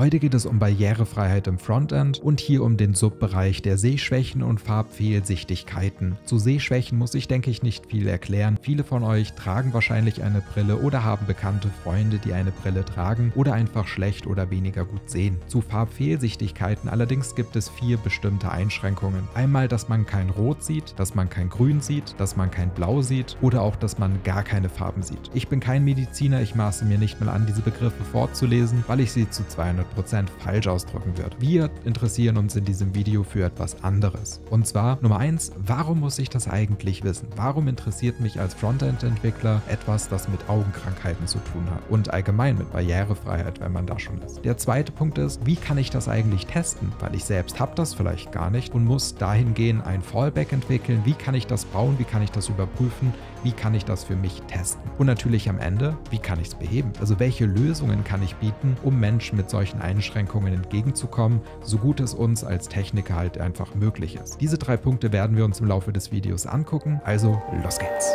Heute geht es um Barrierefreiheit im Frontend und hier um den Subbereich der Sehschwächen und Farbfehlsichtigkeiten. Zu Sehschwächen muss ich denke ich nicht viel erklären. Viele von euch tragen wahrscheinlich eine Brille oder haben bekannte Freunde, die eine Brille tragen oder einfach schlecht oder weniger gut sehen. Zu Farbfehlsichtigkeiten allerdings gibt es vier bestimmte Einschränkungen. Einmal, dass man kein Rot sieht, dass man kein Grün sieht, dass man kein Blau sieht oder auch, dass man gar keine Farben sieht. Ich bin kein Mediziner, ich maße mir nicht mal an, diese Begriffe vorzulesen, weil ich sie zu 200 100% falsch ausdrücken wird. Wir interessieren uns in diesem Video für etwas anderes. Und zwar Nummer 1, warum muss ich das eigentlich wissen? Warum interessiert mich als Frontend-Entwickler etwas, das mit Augenkrankheiten zu tun hat und allgemein mit Barrierefreiheit, wenn man da schon ist? Der zweite Punkt ist, wie kann ich das eigentlich testen? Weil ich selbst habe das vielleicht gar nicht und muss dahingehend ein Fallback entwickeln. Wie kann ich das bauen? Wie kann ich das überprüfen? Wie kann ich das für mich testen? Und natürlich am Ende, wie kann ich es beheben? Also welche Lösungen kann ich bieten, um Menschen mit solchen Einschränkungen entgegenzukommen, so gut es uns als Techniker halt einfach möglich ist. Diese drei Punkte werden wir uns im Laufe des Videos angucken, also los geht's!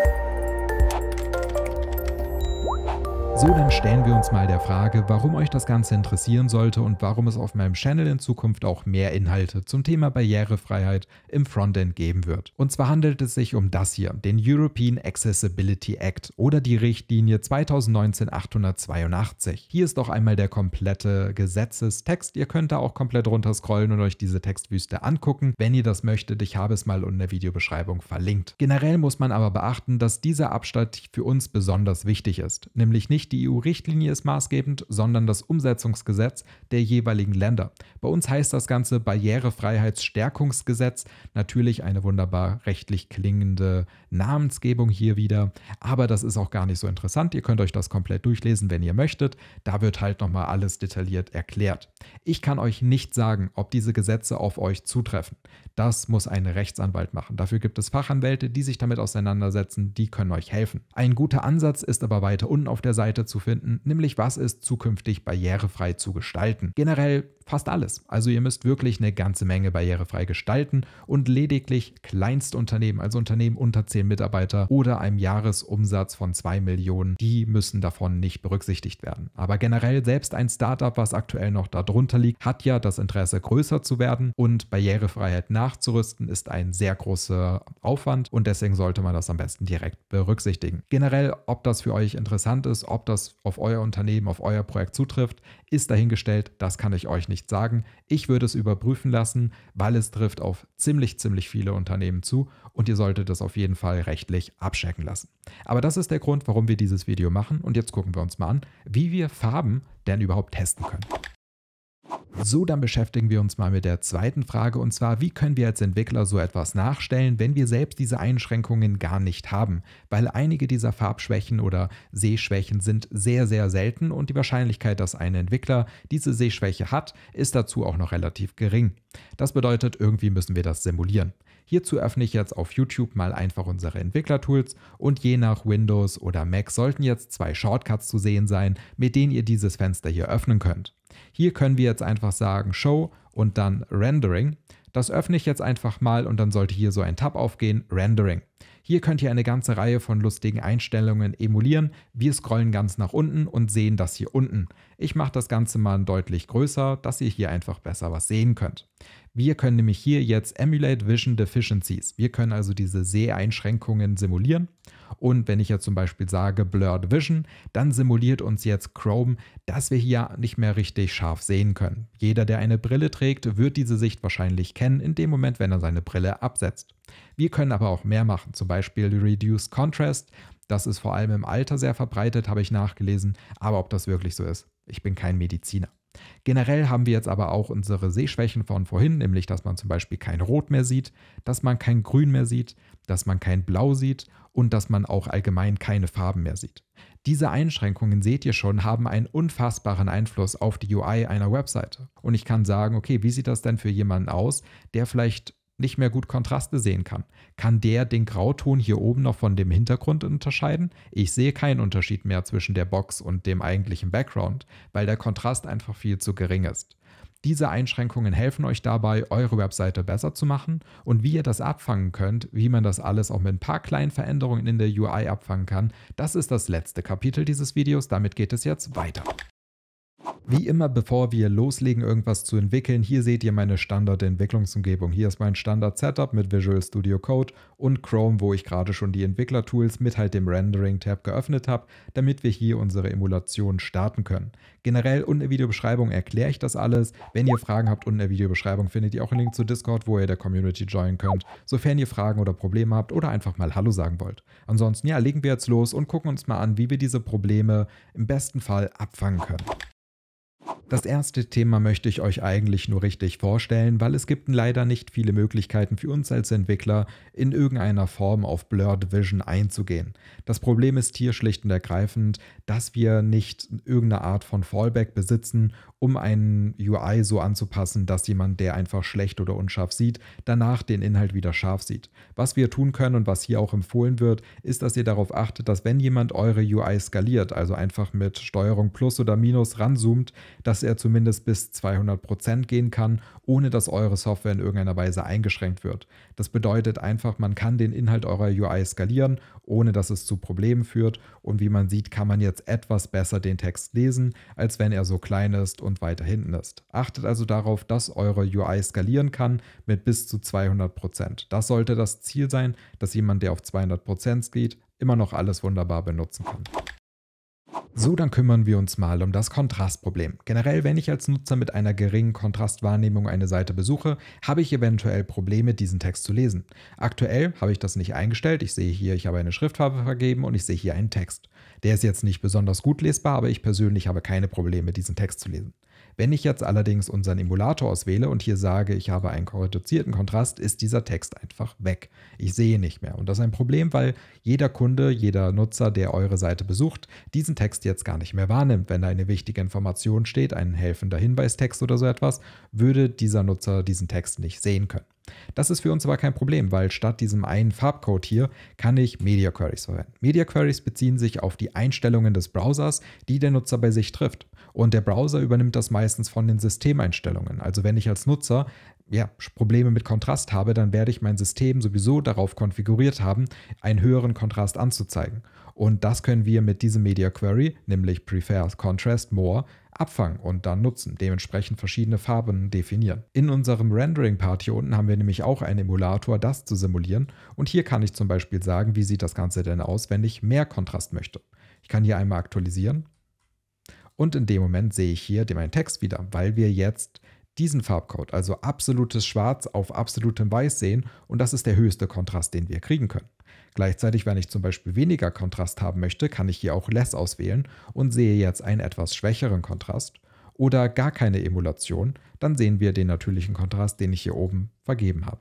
So, dann stellen wir uns mal der Frage, warum euch das Ganze interessieren sollte und warum es auf meinem Channel in Zukunft auch mehr Inhalte zum Thema Barrierefreiheit im Frontend geben wird. Und zwar handelt es sich um das hier, den European Accessibility Act oder die Richtlinie 2019-882. Hier ist doch einmal der komplette Gesetzestext. Ihr könnt da auch komplett runter scrollen und euch diese Textwüste angucken, wenn ihr das möchtet. Ich habe es mal in der Videobeschreibung verlinkt. Generell muss man aber beachten, dass dieser Abstand für uns besonders wichtig ist, nämlich nicht die die EU-Richtlinie ist maßgebend, sondern das Umsetzungsgesetz der jeweiligen Länder. Bei uns heißt das Ganze Barrierefreiheitsstärkungsgesetz. Natürlich eine wunderbar rechtlich klingende Namensgebung hier wieder, aber das ist auch gar nicht so interessant. Ihr könnt euch das komplett durchlesen, wenn ihr möchtet. Da wird halt nochmal alles detailliert erklärt. Ich kann euch nicht sagen, ob diese Gesetze auf euch zutreffen. Das muss ein Rechtsanwalt machen. Dafür gibt es Fachanwälte, die sich damit auseinandersetzen, die können euch helfen. Ein guter Ansatz ist aber weiter unten auf der Seite zu finden, nämlich was ist zukünftig barrierefrei zu gestalten. Generell fast alles. Also ihr müsst wirklich eine ganze Menge barrierefrei gestalten und lediglich Kleinstunternehmen, also Unternehmen unter 10 Mitarbeiter oder einem Jahresumsatz von 2 Millionen, die müssen davon nicht berücksichtigt werden. Aber generell selbst ein Startup, was aktuell noch darunter liegt, hat ja das Interesse größer zu werden und Barrierefreiheit nachzurüsten ist ein sehr großer Aufwand und deswegen sollte man das am besten direkt berücksichtigen. Generell, ob das für euch interessant ist, ob das auf euer Unternehmen, auf euer Projekt zutrifft, ist dahingestellt, das kann ich euch nicht nicht sagen. Ich würde es überprüfen lassen, weil es trifft auf ziemlich, ziemlich viele Unternehmen zu und ihr solltet es auf jeden Fall rechtlich abchecken lassen. Aber das ist der Grund, warum wir dieses Video machen und jetzt gucken wir uns mal an, wie wir Farben denn überhaupt testen können. So, dann beschäftigen wir uns mal mit der zweiten Frage und zwar, wie können wir als Entwickler so etwas nachstellen, wenn wir selbst diese Einschränkungen gar nicht haben? Weil einige dieser Farbschwächen oder Sehschwächen sind sehr, sehr selten und die Wahrscheinlichkeit, dass ein Entwickler diese Sehschwäche hat, ist dazu auch noch relativ gering. Das bedeutet, irgendwie müssen wir das simulieren. Hierzu öffne ich jetzt auf YouTube mal einfach unsere Entwicklertools und je nach Windows oder Mac sollten jetzt zwei Shortcuts zu sehen sein, mit denen ihr dieses Fenster hier öffnen könnt. Hier können wir jetzt einfach sagen Show und dann Rendering. Das öffne ich jetzt einfach mal und dann sollte hier so ein Tab aufgehen, Rendering. Hier könnt ihr eine ganze Reihe von lustigen Einstellungen emulieren. Wir scrollen ganz nach unten und sehen das hier unten. Ich mache das Ganze mal deutlich größer, dass ihr hier einfach besser was sehen könnt. Wir können nämlich hier jetzt Emulate Vision Deficiencies. Wir können also diese Seheinschränkungen simulieren. Und wenn ich jetzt zum Beispiel sage Blurred Vision, dann simuliert uns jetzt Chrome, dass wir hier nicht mehr richtig scharf sehen können. Jeder, der eine Brille trägt, wird diese Sicht wahrscheinlich kennen in dem Moment, wenn er seine Brille absetzt. Wir können aber auch mehr machen, zum Beispiel Reduce Contrast. Das ist vor allem im Alter sehr verbreitet, habe ich nachgelesen, aber ob das wirklich so ist, ich bin kein Mediziner. Generell haben wir jetzt aber auch unsere Sehschwächen von vorhin, nämlich dass man zum Beispiel kein Rot mehr sieht, dass man kein Grün mehr sieht, dass man kein Blau sieht und dass man auch allgemein keine Farben mehr sieht. Diese Einschränkungen, seht ihr schon, haben einen unfassbaren Einfluss auf die UI einer Webseite. Und ich kann sagen, okay, wie sieht das denn für jemanden aus, der vielleicht nicht mehr gut Kontraste sehen kann. Kann der den Grauton hier oben noch von dem Hintergrund unterscheiden? Ich sehe keinen Unterschied mehr zwischen der Box und dem eigentlichen Background, weil der Kontrast einfach viel zu gering ist. Diese Einschränkungen helfen euch dabei, eure Webseite besser zu machen und wie ihr das abfangen könnt, wie man das alles auch mit ein paar kleinen Veränderungen in der UI abfangen kann, das ist das letzte Kapitel dieses Videos, damit geht es jetzt weiter. Wie immer, bevor wir loslegen, irgendwas zu entwickeln, hier seht ihr meine Standard-Entwicklungsumgebung. Hier ist mein Standard-Setup mit Visual Studio Code und Chrome, wo ich gerade schon die Entwickler-Tools mit halt dem Rendering-Tab geöffnet habe, damit wir hier unsere Emulation starten können. Generell unten in der Videobeschreibung erkläre ich das alles. Wenn ihr Fragen habt, unten in der Videobeschreibung findet ihr auch einen Link zu Discord, wo ihr der Community joinen könnt, sofern ihr Fragen oder Probleme habt oder einfach mal Hallo sagen wollt. Ansonsten, ja, legen wir jetzt los und gucken uns mal an, wie wir diese Probleme im besten Fall abfangen können. Das erste Thema möchte ich euch eigentlich nur richtig vorstellen, weil es gibt leider nicht viele Möglichkeiten für uns als Entwickler, in irgendeiner Form auf Blurred Vision einzugehen. Das Problem ist hier schlicht und ergreifend, dass wir nicht irgendeine Art von Fallback besitzen, um einen UI so anzupassen, dass jemand, der einfach schlecht oder unscharf sieht, danach den Inhalt wieder scharf sieht. Was wir tun können und was hier auch empfohlen wird, ist, dass ihr darauf achtet, dass wenn jemand eure UI skaliert, also einfach mit Steuerung Plus oder Minus ranzoomt, dass dass er zumindest bis 200% gehen kann, ohne dass eure Software in irgendeiner Weise eingeschränkt wird. Das bedeutet einfach, man kann den Inhalt eurer UI skalieren, ohne dass es zu Problemen führt und wie man sieht, kann man jetzt etwas besser den Text lesen, als wenn er so klein ist und weiter hinten ist. Achtet also darauf, dass eure UI skalieren kann mit bis zu 200%. Das sollte das Ziel sein, dass jemand, der auf 200% geht, immer noch alles wunderbar benutzen kann. So, dann kümmern wir uns mal um das Kontrastproblem. Generell, wenn ich als Nutzer mit einer geringen Kontrastwahrnehmung eine Seite besuche, habe ich eventuell Probleme, diesen Text zu lesen. Aktuell habe ich das nicht eingestellt. Ich sehe hier, ich habe eine Schriftfarbe vergeben und ich sehe hier einen Text. Der ist jetzt nicht besonders gut lesbar, aber ich persönlich habe keine Probleme, diesen Text zu lesen. Wenn ich jetzt allerdings unseren Emulator auswähle und hier sage, ich habe einen reduzierten Kontrast, ist dieser Text einfach weg. Ich sehe nicht mehr. Und das ist ein Problem, weil jeder Kunde, jeder Nutzer, der eure Seite besucht, diesen Text jetzt gar nicht mehr wahrnimmt. Wenn da eine wichtige Information steht, ein helfender Hinweistext oder so etwas, würde dieser Nutzer diesen Text nicht sehen können. Das ist für uns aber kein Problem, weil statt diesem einen Farbcode hier kann ich Media Queries verwenden. Media Queries beziehen sich auf die Einstellungen des Browsers, die der Nutzer bei sich trifft. Und der Browser übernimmt das meistens von den Systemeinstellungen. Also wenn ich als Nutzer ja, Probleme mit Kontrast habe, dann werde ich mein System sowieso darauf konfiguriert haben, einen höheren Kontrast anzuzeigen. Und das können wir mit diesem Media Query, nämlich Prefer Contrast More, abfangen und dann nutzen, dementsprechend verschiedene Farben definieren. In unserem Rendering-Part hier unten haben wir nämlich auch einen Emulator, das zu simulieren und hier kann ich zum Beispiel sagen, wie sieht das Ganze denn aus, wenn ich mehr Kontrast möchte. Ich kann hier einmal aktualisieren und in dem Moment sehe ich hier meinen Text wieder, weil wir jetzt diesen Farbcode, also absolutes Schwarz auf absolutem Weiß sehen und das ist der höchste Kontrast, den wir kriegen können. Gleichzeitig, wenn ich zum Beispiel weniger Kontrast haben möchte, kann ich hier auch Less auswählen und sehe jetzt einen etwas schwächeren Kontrast oder gar keine Emulation, dann sehen wir den natürlichen Kontrast, den ich hier oben vergeben habe.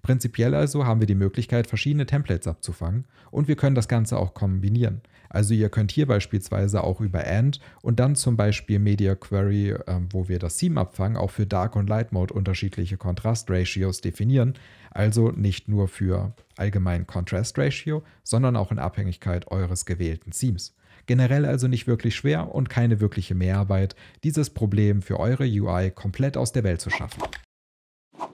Prinzipiell also haben wir die Möglichkeit, verschiedene Templates abzufangen und wir können das Ganze auch kombinieren. Also ihr könnt hier beispielsweise auch über AND und dann zum Beispiel Media Query, äh, wo wir das Seam abfangen, auch für Dark und Light Mode unterschiedliche Contrast Ratios definieren. Also nicht nur für allgemein Contrast Ratio, sondern auch in Abhängigkeit eures gewählten Seams. Generell also nicht wirklich schwer und keine wirkliche Mehrarbeit, dieses Problem für eure UI komplett aus der Welt zu schaffen.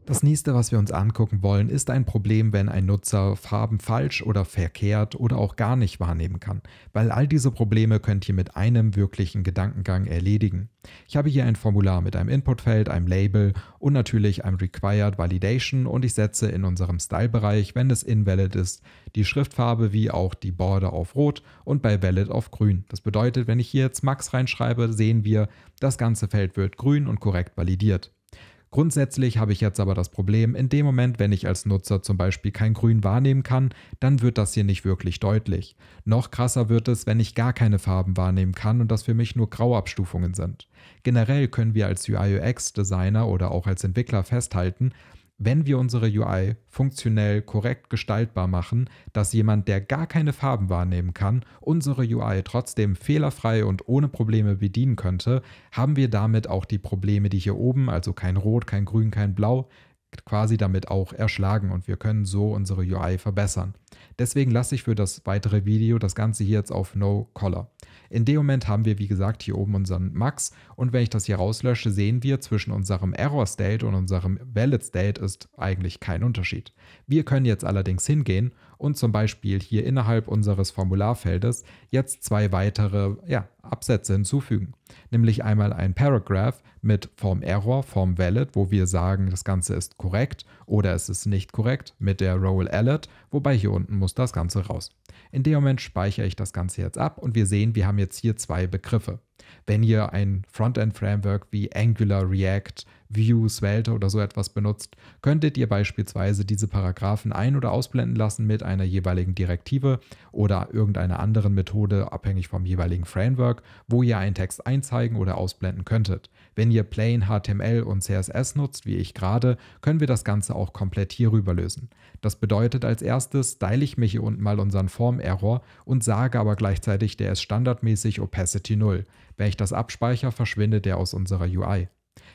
Das nächste, was wir uns angucken wollen, ist ein Problem, wenn ein Nutzer Farben falsch oder verkehrt oder auch gar nicht wahrnehmen kann, weil all diese Probleme könnt ihr mit einem wirklichen Gedankengang erledigen. Ich habe hier ein Formular mit einem Inputfeld, einem Label und natürlich einem Required Validation und ich setze in unserem Style-Bereich, wenn es invalid ist, die Schriftfarbe wie auch die Border auf Rot und bei Valid auf Grün. Das bedeutet, wenn ich hier jetzt Max reinschreibe, sehen wir, das ganze Feld wird grün und korrekt validiert. Grundsätzlich habe ich jetzt aber das Problem, in dem Moment, wenn ich als Nutzer zum Beispiel kein Grün wahrnehmen kann, dann wird das hier nicht wirklich deutlich. Noch krasser wird es, wenn ich gar keine Farben wahrnehmen kann und das für mich nur Grauabstufungen sind. Generell können wir als uiux designer oder auch als Entwickler festhalten, wenn wir unsere UI funktionell korrekt gestaltbar machen, dass jemand, der gar keine Farben wahrnehmen kann, unsere UI trotzdem fehlerfrei und ohne Probleme bedienen könnte, haben wir damit auch die Probleme, die hier oben, also kein Rot, kein Grün, kein Blau, quasi damit auch erschlagen und wir können so unsere UI verbessern. Deswegen lasse ich für das weitere Video das Ganze hier jetzt auf No Color. In dem Moment haben wir wie gesagt hier oben unseren Max und wenn ich das hier rauslösche, sehen wir zwischen unserem Error State und unserem Valid State ist eigentlich kein Unterschied. Wir können jetzt allerdings hingehen und zum Beispiel hier innerhalb unseres Formularfeldes jetzt zwei weitere ja, Absätze hinzufügen nämlich einmal ein Paragraph mit Form Error, Form Valid, wo wir sagen, das Ganze ist korrekt oder es ist nicht korrekt mit der Roll Alert, wobei hier unten muss das Ganze raus. In dem Moment speichere ich das Ganze jetzt ab und wir sehen, wir haben jetzt hier zwei Begriffe. Wenn ihr ein Frontend-Framework wie Angular, React, View, Svelte oder so etwas benutzt, könntet ihr beispielsweise diese Paragraphen ein- oder ausblenden lassen mit einer jeweiligen Direktive oder irgendeiner anderen Methode, abhängig vom jeweiligen Framework, wo ihr einen Text einzeigen oder ausblenden könntet. Wenn ihr plain HTML und CSS nutzt, wie ich gerade, können wir das Ganze auch komplett hierüber lösen. Das bedeutet als erstes, style ich mich hier unten mal unseren Form-Error und sage aber gleichzeitig, der ist standardmäßig Opacity 0. Wenn ich das abspeichere, verschwindet der aus unserer UI.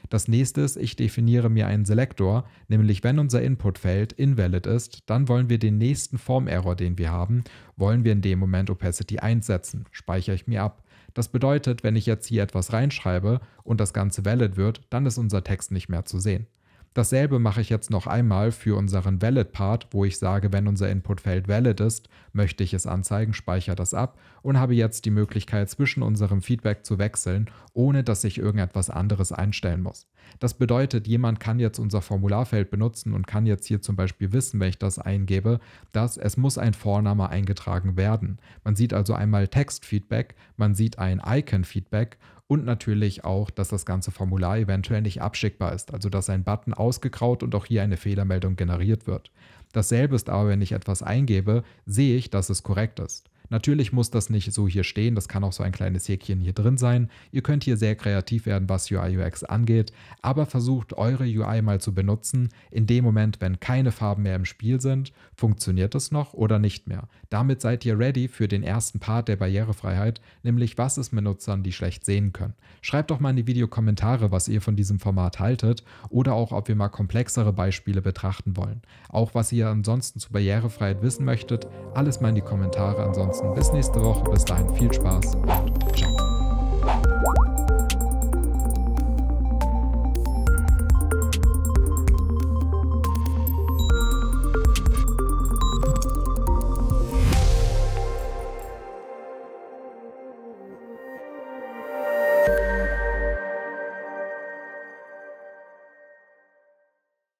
Das nächste ist, ich definiere mir einen Selektor, nämlich wenn unser Inputfeld invalid ist, dann wollen wir den nächsten Form-Error, den wir haben, wollen wir in dem Moment Opacity einsetzen, speichere ich mir ab. Das bedeutet, wenn ich jetzt hier etwas reinschreibe und das Ganze valid wird, dann ist unser Text nicht mehr zu sehen. Dasselbe mache ich jetzt noch einmal für unseren Valid-Part, wo ich sage, wenn unser Inputfeld valid ist, möchte ich es anzeigen, speichere das ab und habe jetzt die Möglichkeit, zwischen unserem Feedback zu wechseln, ohne dass ich irgendetwas anderes einstellen muss. Das bedeutet, jemand kann jetzt unser Formularfeld benutzen und kann jetzt hier zum Beispiel wissen, wenn ich das eingebe, dass es muss ein Vorname eingetragen werden. Man sieht also einmal Text-Feedback, man sieht ein Icon-Feedback und natürlich auch, dass das ganze Formular eventuell nicht abschickbar ist, also dass ein Button ausgegraut und auch hier eine Fehlermeldung generiert wird. Dasselbe ist aber, wenn ich etwas eingebe, sehe ich, dass es korrekt ist. Natürlich muss das nicht so hier stehen, das kann auch so ein kleines Häkchen hier drin sein. Ihr könnt hier sehr kreativ werden, was UI UX angeht, aber versucht eure UI mal zu benutzen. In dem Moment, wenn keine Farben mehr im Spiel sind, funktioniert es noch oder nicht mehr. Damit seid ihr ready für den ersten Part der Barrierefreiheit, nämlich was es Nutzern, die schlecht sehen können. Schreibt doch mal in die Videokommentare, was ihr von diesem Format haltet oder auch, ob wir mal komplexere Beispiele betrachten wollen. Auch was ihr ansonsten zu Barrierefreiheit wissen möchtet, alles mal in die Kommentare ansonsten Finanzen. Bis nächste Woche. Bis dahin viel Spaß und ciao.